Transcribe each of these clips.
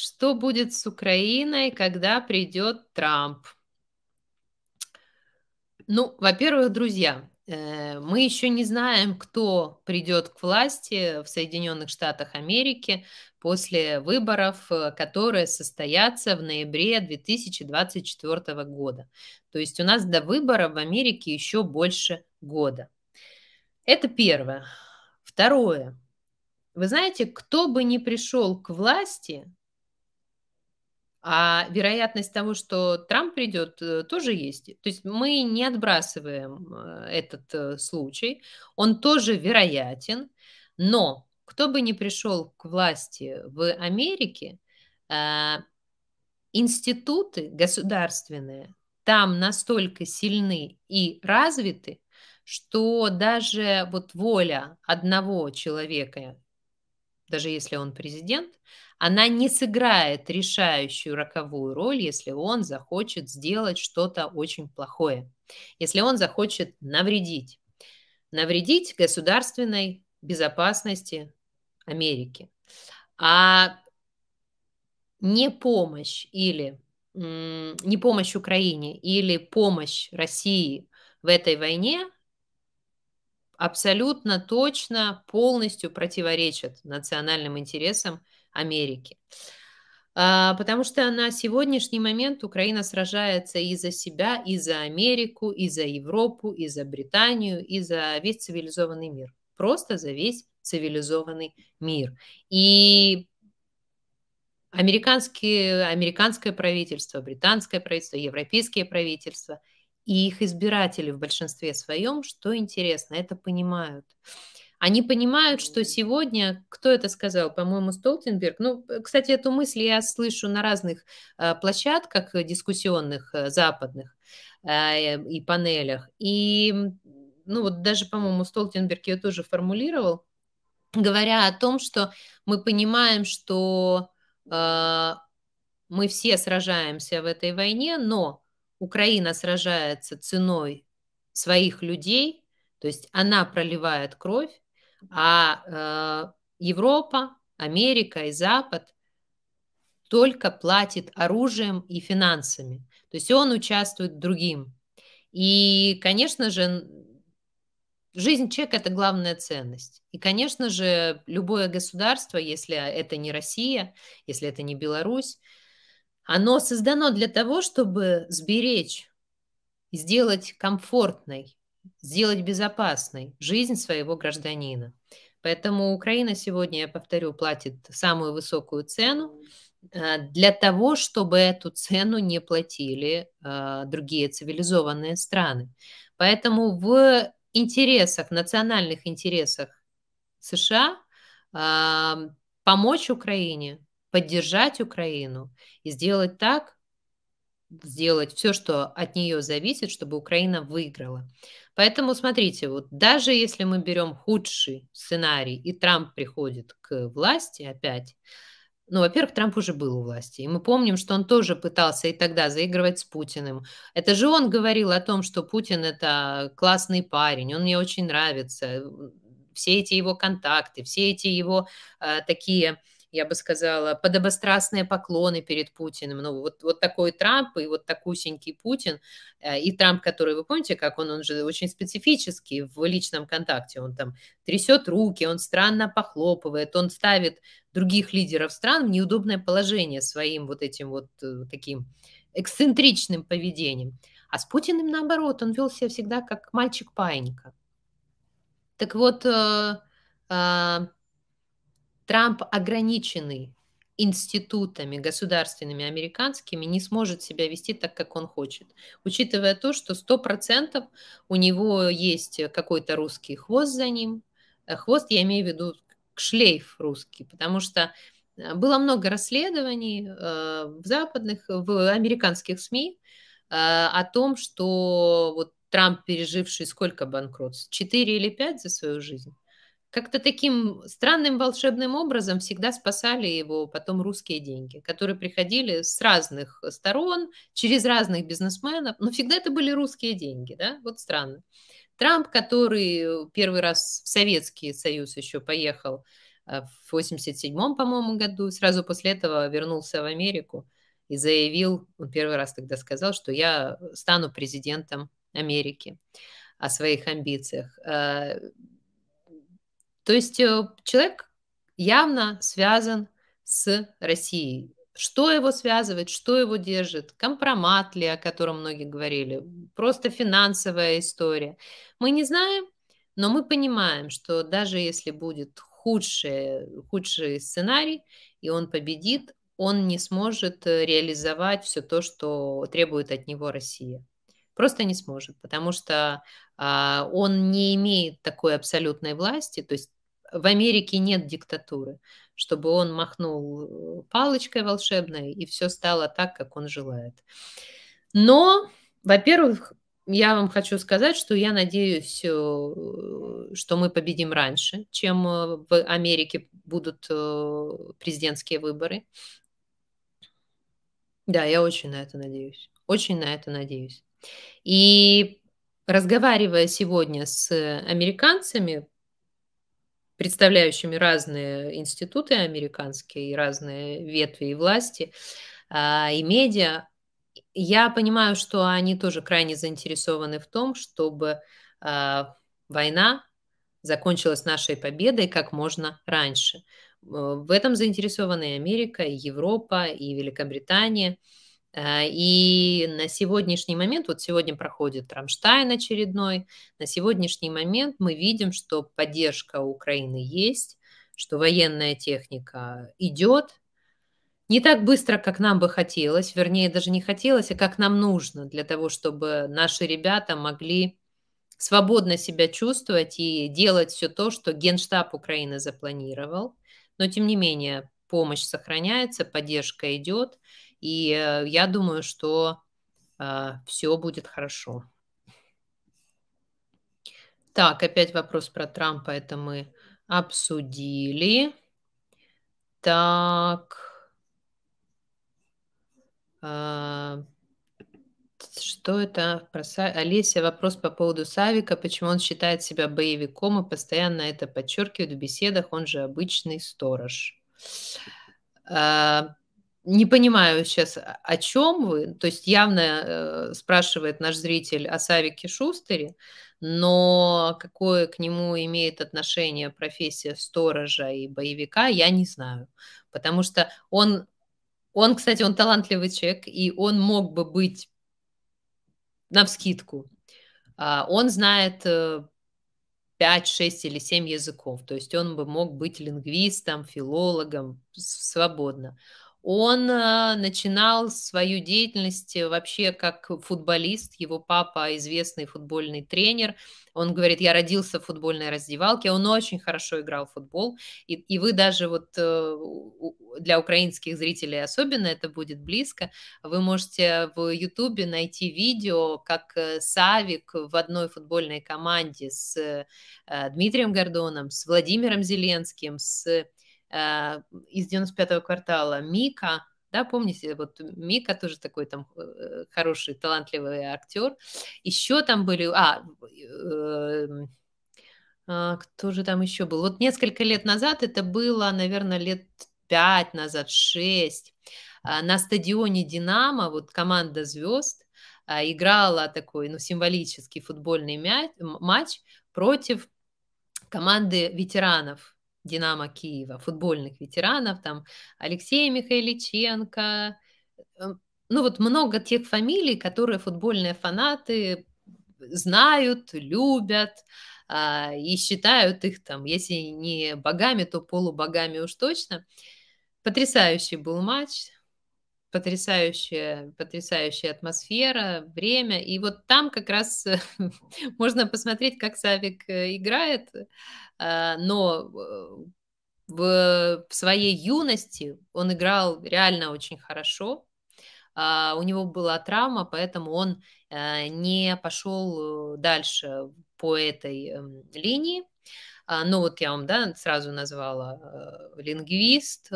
Что будет с Украиной, когда придет Трамп? Ну, во-первых, друзья, э, мы еще не знаем, кто придет к власти в Соединенных Штатах Америки после выборов, э, которые состоятся в ноябре 2024 года. То есть у нас до выборов в Америке еще больше года. Это первое. Второе. Вы знаете, кто бы ни пришел к власти, а вероятность того, что Трамп придет, э, тоже есть. То есть мы не отбрасываем э, этот э, случай. Он тоже вероятен. Но кто бы ни пришел к власти в Америке, институты государственные там настолько сильны и развиты, что даже вот воля одного человека даже если он президент, она не сыграет решающую роковую роль, если он захочет сделать что-то очень плохое, если он захочет навредить. Навредить государственной безопасности Америки. А не помощь или не помощь Украине или помощь России в этой войне абсолютно точно полностью противоречат национальным интересам Америки. А, потому что на сегодняшний момент Украина сражается и за себя, и за Америку, и за Европу, и за Британию, и за весь цивилизованный мир. Просто за весь цивилизованный мир. И американские, американское правительство, британское правительство, европейские правительства – и их избиратели в большинстве своем, что интересно, это понимают. Они понимают, что сегодня, кто это сказал, по-моему, Столтенберг, ну, э, кстати, эту мысль я слышу на разных э, площадках дискуссионных э, западных и панелях. И, ну, вот даже, по-моему, Столтенберг ее тоже формулировал, говоря о том, что мы понимаем, что мы все сражаемся в этой войне, но Украина сражается ценой своих людей, то есть она проливает кровь, а э, Европа, Америка и Запад только платит оружием и финансами. То есть он участвует другим. И, конечно же, жизнь человека – это главная ценность. И, конечно же, любое государство, если это не Россия, если это не Беларусь, оно создано для того, чтобы сберечь, сделать комфортной, сделать безопасной жизнь своего гражданина. Поэтому Украина сегодня, я повторю, платит самую высокую цену э, для того, чтобы эту цену не платили э, другие цивилизованные страны. Поэтому в интересах, национальных интересах США э, помочь Украине поддержать Украину и сделать так, сделать все, что от нее зависит, чтобы Украина выиграла. Поэтому смотрите, вот даже если мы берем худший сценарий, и Трамп приходит к власти опять, ну, во-первых, Трамп уже был у власти, и мы помним, что он тоже пытался и тогда заигрывать с Путиным. Это же он говорил о том, что Путин – это классный парень, он мне очень нравится, все эти его контакты, все эти его э, такие я бы сказала, подобострастные поклоны перед Путиным. Ну, вот, вот такой Трамп и вот такусенький Путин. Э, и Трамп, который, вы помните, как он, он же очень специфический в личном контакте. Он там трясет руки, он странно похлопывает, он ставит других лидеров стран в неудобное положение своим вот этим вот э, таким эксцентричным поведением. А с Путиным наоборот, он вел себя всегда как мальчик паинька. Так вот, э, а, Трамп, ограниченный институтами государственными американскими, не сможет себя вести так, как он хочет. Учитывая то, что 100% у него есть какой-то русский хвост за ним. Э, хвост, я имею в виду шлейф русский, потому что э, было много расследований э, в западных, в американских СМИ о том, что вот Трамп, переживший сколько банкротств? Четыре или пять за свою жизнь? как-то таким странным волшебным образом всегда спасали его потом русские деньги, которые приходили с разных сторон, через разных бизнесменов, но всегда это были русские деньги, да, вот странно. Трамп, который первый раз в Советский Союз еще поехал э, в 87-м, по-моему, году, сразу после этого вернулся в Америку и заявил, он первый раз тогда сказал, что я стану президентом Америки о своих амбициях э, то есть э, человек явно связан с Россией. Что его связывает, что его держит? Компромат ли, о котором многие говорили? Просто финансовая история. Мы не знаем, но мы понимаем, что даже если будет худший, худший сценарий, и он победит, он не сможет э, реализовать все то, что требует от него Россия просто не сможет, потому что а, он не имеет такой абсолютной власти, то есть в Америке нет диктатуры, чтобы он махнул э, палочкой волшебной и все стало так, как он желает. Но, во-первых, я вам хочу сказать, что я надеюсь, э, что мы победим раньше, чем э, в Америке будут президентские выборы. Да, я очень на это надеюсь. Очень на это надеюсь. И разговаривая сегодня с американцами, представляющими разные институты американские и разные ветви и власти, а, и медиа, я понимаю, что они тоже крайне заинтересованы в том, чтобы а, война закончилась нашей победой как можно раньше. Э, в этом заинтересованы и Америка, и Европа, и Великобритания – Э, и на сегодняшний момент, вот сегодня проходит Рамштайн очередной, на сегодняшний момент мы видим, что поддержка Украины есть, что военная техника идет, не так быстро, как нам бы хотелось, вернее, даже не хотелось, а как нам нужно для того, чтобы наши ребята могли свободно себя чувствовать и делать все то, что Генштаб Украины запланировал. Но, тем не менее, помощь сохраняется, поддержка идет. И э, я думаю, что э, все будет хорошо. Так, опять вопрос про Трампа, это мы обсудили. Так. Э, что это? Про Са... Олеся, вопрос по поводу Савика. Почему он считает себя боевиком и постоянно это подчеркивает в беседах? Он же обычный сторож. А, не понимаю сейчас, а, о чем вы. То есть явно э, спрашивает наш зритель о Савике Шустере, но какое к нему имеет отношение профессия сторожа и боевика, я не знаю. Потому что он, он кстати, он талантливый человек, и он мог бы быть навскидку. Э, он знает 5, э, 6 или 7 языков. То есть он бы мог быть лингвистом, филологом свободно. Он э, начинал свою деятельность э, вообще как футболист. Его папа известный футбольный тренер. Он говорит, я родился в футбольной раздевалке. Он очень хорошо играл в футбол. И, и вы даже вот э, для украинских зрителей особенно это будет близко. Вы можете в Ютубе найти видео, как Савик в одной футбольной команде с Дмитрием Гордоном, с Владимиром Зеленским, с Э, из 95-го квартала Мика, да, помните, вот Мика тоже такой там э, хороший, талантливый актер. Еще там были, а, э, э, кто же там еще был? Вот несколько лет назад, это было, наверное, лет пять назад, шесть, а, на стадионе «Динамо», вот команда «Звезд», а, играла такой, ну, символический футбольный мяч, матч против команды ветеранов Динамо Киева, футбольных ветеранов, там Алексея Михайличенко, эм, ну вот много тех фамилий, которые футбольные фанаты знают, любят а, и считают их там, если не богами, то полубогами уж точно. Потрясающий был матч потрясающая, потрясающая атмосфера, время. И вот там как раз можно посмотреть, как Савик э, играет, а, но в, в своей юности он играл реально очень хорошо. А, у него была травма, поэтому он э, не пошел э, дальше по этой эм, линии. А, ну вот я вам да, сразу назвала лингвист,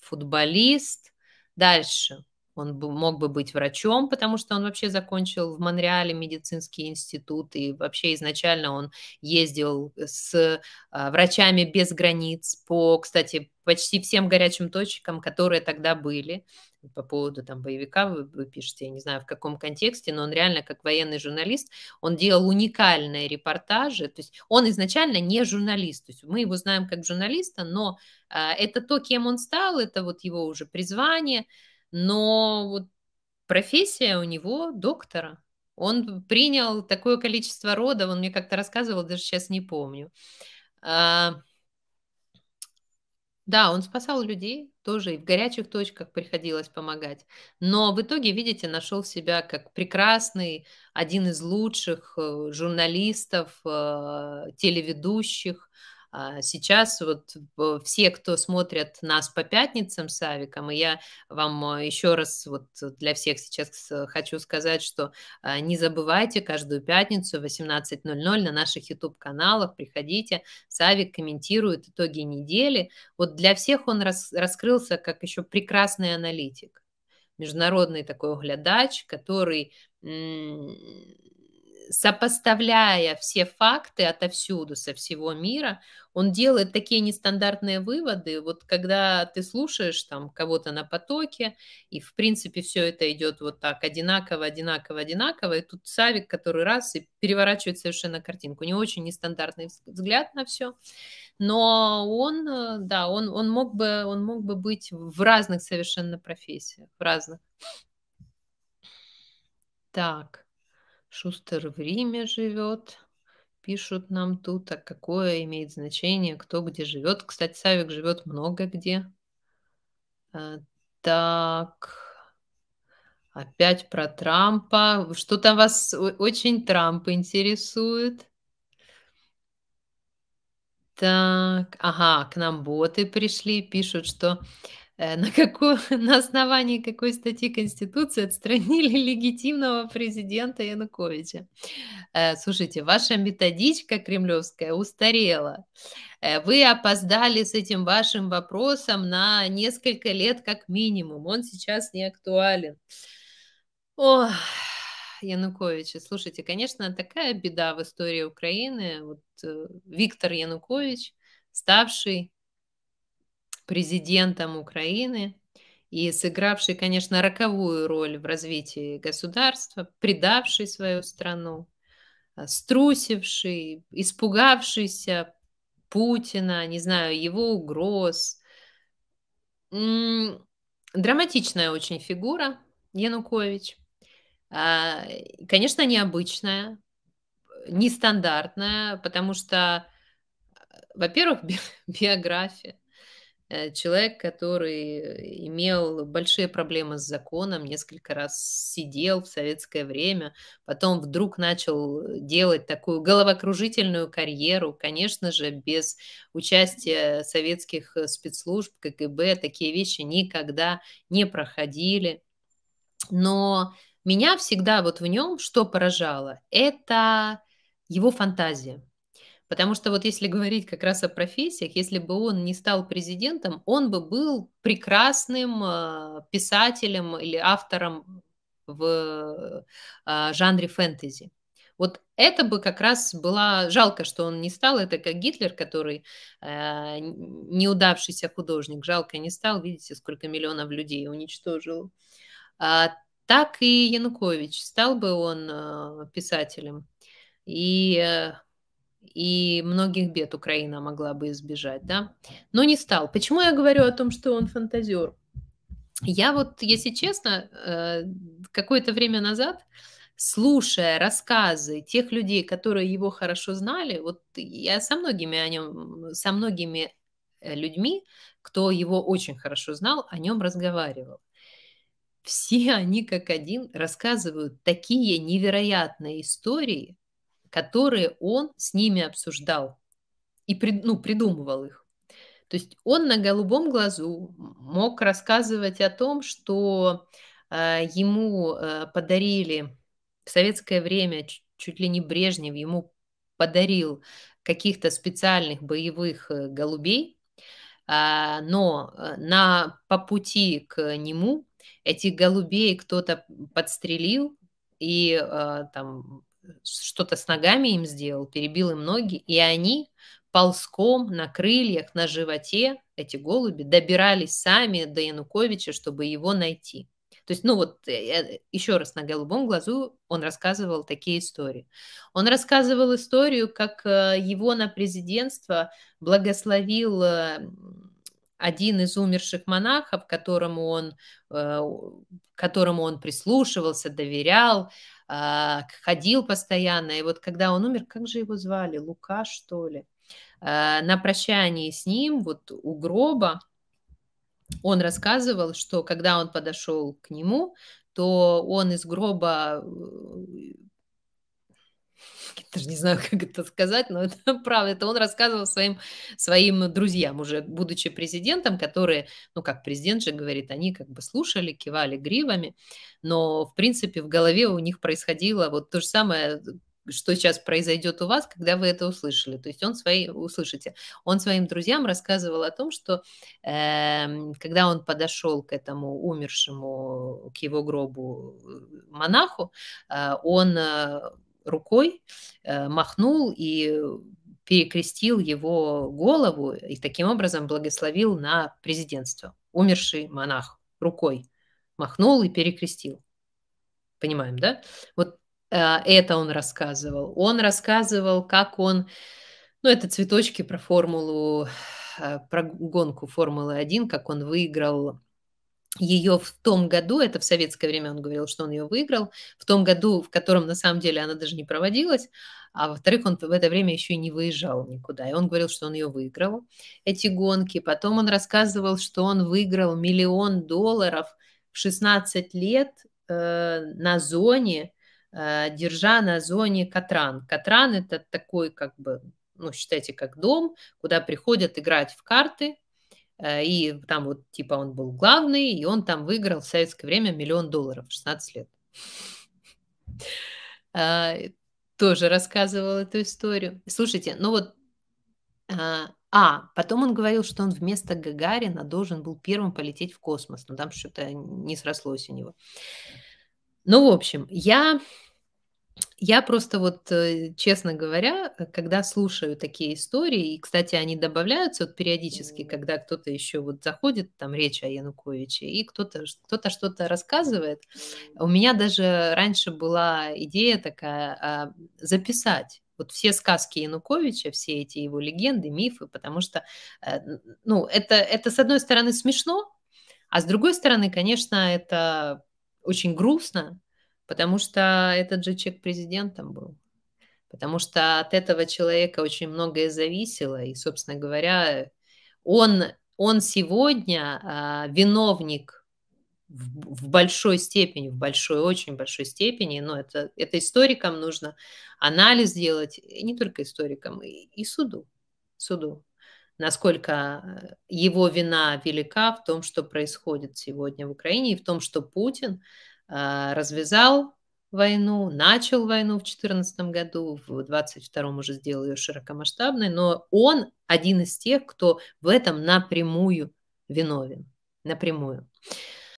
футболист – Дальше. Он мог бы быть врачом, потому что он вообще закончил в Монреале медицинский институт, и вообще изначально он ездил с а, врачами без границ по, кстати, почти всем горячим точкам, которые тогда были. По поводу там боевика вы, вы пишете, я не знаю в каком контексте, но он реально как военный журналист, он делал уникальные репортажи, то есть он изначально не журналист, то есть мы его знаем как журналиста, но а, это то, кем он стал, это вот его уже призвание – но вот профессия у него доктора. Он принял такое количество родов, он мне как-то рассказывал, даже сейчас не помню. А, да, он спасал людей тоже, и в горячих точках приходилось помогать. Но в итоге, видите, нашел себя как прекрасный, один из лучших э, журналистов, э, телеведущих, а, сейчас вот все, кто смотрят нас по пятницам с Авиком, и я вам а, еще раз вот для всех сейчас а, хочу сказать, что не забывайте каждую пятницу в 18.00 на наших YouTube-каналах приходите, Савик комментирует итоги недели. Вот для всех он рас, раскрылся как еще прекрасный аналитик, международный такой углядач, который сопоставляя все факты отовсюду, со всего мира, он делает такие нестандартные выводы. Вот когда ты слушаешь там кого-то на потоке, и в принципе все это идет вот так одинаково, одинаково, одинаково, и тут Савик, который раз и переворачивает совершенно картинку. У него очень нестандартный взгляд на все, но он, э, да, он, он, мог, бы, он мог бы быть в разных совершенно профессиях, в разных. Так. Шустер в Риме живет, пишут нам тут, а какое имеет значение, кто где живет. Кстати, Савик живет много где. А, так, опять про Трампа. Что-то вас очень Трамп интересует. Так, ага, к нам боты пришли, пишут, что Э, на, какую, на основании какой статьи Конституции отстранили легитимного президента Януковича. Э, слушайте, ваша методичка кремлевская устарела. Э, вы опоздали с этим вашим вопросом на несколько лет как минимум. Он сейчас не актуален. Ох, Януковича. Слушайте, конечно, такая беда в истории Украины. Вот Виктор Янукович, ставший президентом Украины и сыгравший, конечно, роковую роль в развитии государства, предавший свою страну, э, струсивший, испугавшийся Путина, не знаю, его угроз. Драматичная очень фигура Янукович. А, конечно, необычная, э, нестандартная, потому что, э, во-первых, биография Э, человек, который имел большие проблемы с законом, несколько раз сидел в советское время, потом вдруг начал э, делать такую головокружительную карьеру, конечно же, без участия советских э, спецслужб, КГБ, такие вещи никогда не проходили. Но меня всегда вот в нем что поражало, это его фантазия. Потому что вот если говорить как раз о профессиях, если бы он не стал президентом, он бы был прекрасным а, писателем или автором в а, жанре фэнтези. Вот это бы как раз было жалко, что он не стал. Это как Гитлер, который э, неудавшийся художник. Жалко не стал. Видите, сколько миллионов людей уничтожил. А, так и Янукович. Стал бы он э, писателем. И э, и многих бед Украина могла бы избежать, да, но не стал. Почему я говорю о том, что он фантазер? Я вот, если честно, э, какое-то время назад, слушая рассказы тех людей, которые его хорошо знали, вот я со многими о нем, со многими э, людьми, кто его очень хорошо знал, о нем разговаривал. Все они как один рассказывают такие невероятные истории, которые он с ними обсуждал и ну, придумывал их. То есть он на голубом глазу мог рассказывать о том, что э, ему э, подарили в советское время, чуть, чуть ли не Брежнев ему подарил каких-то специальных боевых э, голубей, а, э, но на, по пути к нему этих голубей кто-то подстрелил, и э, там что-то с ногами им сделал, перебил им ноги, и они ползком на крыльях, на животе, эти голуби, добирались сами до Януковича, чтобы его найти. То есть, ну вот, э, э, еще раз, на голубом глазу он рассказывал такие истории. Он рассказывал историю, как э, его на президентство благословил один из умерших монахов, которому он, которому он прислушивался, доверял, а, ходил постоянно. И вот когда он умер, как же его звали? Лука, что ли? А, на прощании с ним, вот у гроба, он рассказывал, что когда он подошел к нему, то он из гроба э, я даже не знаю, как это сказать, но это правда. Это он рассказывал своим, своим друзьям, уже будучи президентом, которые, ну, как президент же говорит, они как бы слушали, кивали гривами, но, в принципе, в голове у них происходило вот то же самое, что сейчас произойдет у вас, когда вы это услышали. То есть он свои, услышите, он своим друзьям рассказывал о том, что э, когда он подошел к этому умершему, к его гробу э, монаху, э, он э, рукой, э, махнул и перекрестил его голову и таким образом благословил на президентство. Умерший монах рукой махнул и перекрестил. Понимаем, да? Вот э, это он рассказывал. Он рассказывал, как он... Ну, это цветочки про формулу, э, про гонку Формулы-1, как он выиграл ее в том году, это в советское время он говорил, что он ее выиграл, в том году, в котором на самом деле она даже не проводилась, а во-вторых, он в это время еще и не выезжал никуда. И он говорил, что он ее выиграл, эти гонки. Потом он рассказывал, что он выиграл миллион долларов в 16 лет э, на зоне, э, держа на зоне Катран. Катран – это такой как бы, ну, считайте, как дом, куда приходят играть в карты – Э, и там вот типа он был главный, и он там выиграл в советское время миллион долларов, 16 лет. А, тоже рассказывал эту историю. Слушайте, ну вот... А, а, потом он говорил, что он вместо Гагарина должен был первым полететь в космос, но там что-то не срослось у него. Ну, в общем, я я просто вот, э, честно говоря, э, когда слушаю такие истории, и, кстати, они добавляются вот периодически, когда кто-то еще вот заходит, там речь о Януковиче, и кто-то кто, кто что-то рассказывает. У меня даже раньше была идея такая а, записать вот все сказки Януковича, все эти его легенды, мифы, потому что, э, ну, это, это с одной стороны смешно, а с другой стороны, конечно, это очень грустно, Потому что этот же чек президентом был. Потому что от этого человека очень многое зависело. И, собственно говоря, он, он сегодня а, виновник в, в большой степени, в большой, очень большой степени, но это, это историкам нужно анализ делать, и не только историкам, и, и суду, суду, насколько его вина велика в том, что происходит сегодня в Украине, и в том, что Путин а, развязал войну, начал войну в 2014 году, в 2022 уже сделал ее широкомасштабной, но он один из тех, кто в этом напрямую виновен. Напрямую.